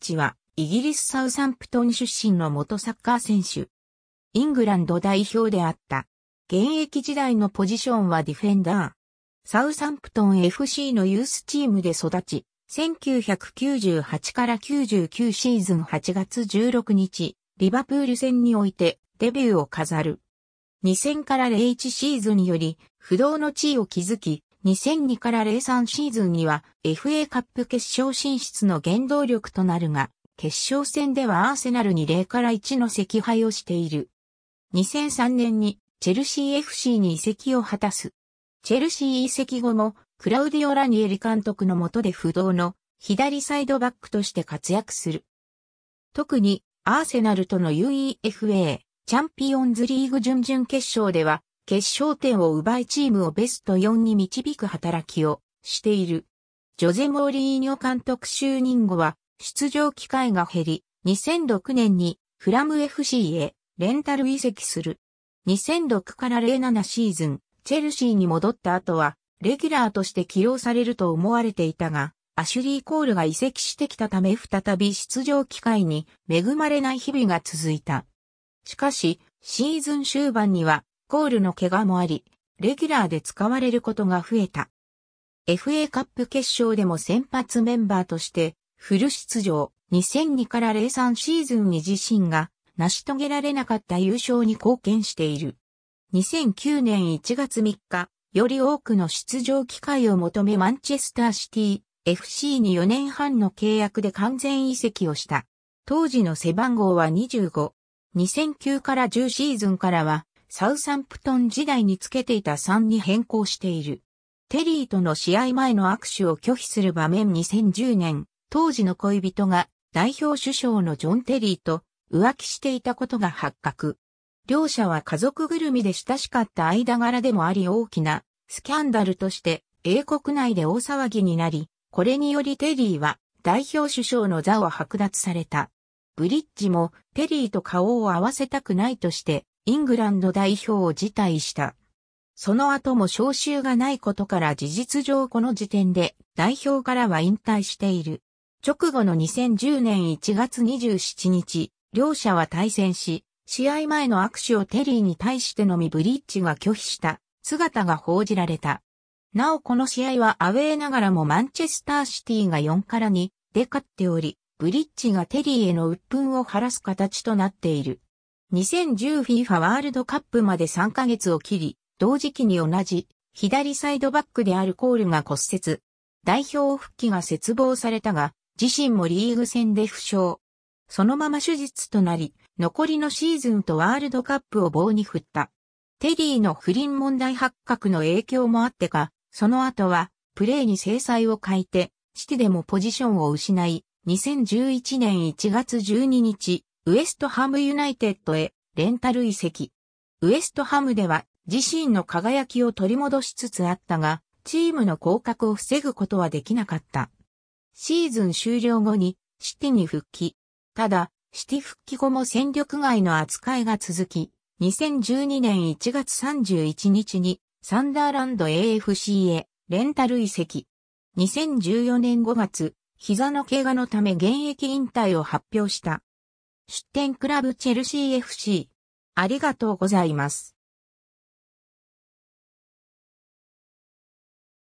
チは、イギリスサウサンプトン出身の元サッカー選手。イングランド代表であった。現役時代のポジションはディフェンダー。サウサンプトン FC のユースチームで育ち、1998から99シーズン8月16日、リバプール戦においてデビューを飾る。2000から01シーズンより不動の地位を築き、2002から03シーズンには FA カップ決勝進出の原動力となるが、決勝戦ではアーセナルに0から1の赤敗をしている。2003年にチェルシー FC に移籍を果たす。チェルシー移籍後もクラウディオ・ラニエリ監督の下で不動の左サイドバックとして活躍する。特にアーセナルとの UEFA チャンピオンズリーグ準々決勝では決勝点を奪いチームをベスト4に導く働きをしている。ジョゼ・モーリーニョ監督就任後は出場機会が減り、2006年にフラム FC へレンタル移籍する。2006から07シーズン、チェルシーに戻った後は、レギュラーとして起用されると思われていたが、アシュリー・コールが移籍してきたため再び出場機会に恵まれない日々が続いた。しかし、シーズン終盤にはコールの怪我もあり、レギュラーで使われることが増えた。FA カップ決勝でも先発メンバーとしてフル出場2002から03シーズンに自身が成し遂げられなかった優勝に貢献している。2009年1月3日、より多くの出場機会を求めマンチェスターシティ FC に4年半の契約で完全移籍をした。当時の背番号は25。2009から10シーズンからはサウサンプトン時代につけていた3に変更している。テリーとの試合前の握手を拒否する場面2010年、当時の恋人が代表首相のジョン・テリーと浮気していたことが発覚。両者は家族ぐるみで親しかった間柄でもあり大きなスキャンダルとして英国内で大騒ぎになり、これによりテリーは代表首相の座を剥奪された。ブリッジもテリーと顔を合わせたくないとしてイングランド代表を辞退した。その後も招集がないことから事実上この時点で代表からは引退している。直後の2010年1月27日、両者は対戦し、試合前の握手をテリーに対してのみブリッジが拒否した姿が報じられた。なおこの試合はアウェーながらもマンチェスターシティが4から2で勝っており、ブリッジがテリーへの鬱憤を晴らす形となっている。2010FIFA ワールドカップまで3ヶ月を切り、同時期に同じ左サイドバックであるコールが骨折。代表復帰が絶望されたが、自身もリーグ戦で負傷。そのまま手術となり、残りのシーズンとワールドカップを棒に振った。テリーの不倫問題発覚の影響もあってか、その後は、プレーに制裁を欠いて、シティでもポジションを失い、2011年1月12日、ウエストハムユナイテッドへレンタル移籍。ウエストハムでは自身の輝きを取り戻しつつあったが、チームの降格を防ぐことはできなかった。シーズン終了後にシティに復帰。ただ、シティ復帰後も戦力外の扱いが続き、2012年1月31日にサンダーランド AFC へレンタル移籍。2014年5月、膝の怪我のため現役引退を発表した出店クラブチェルシー FC。ありがとうございます。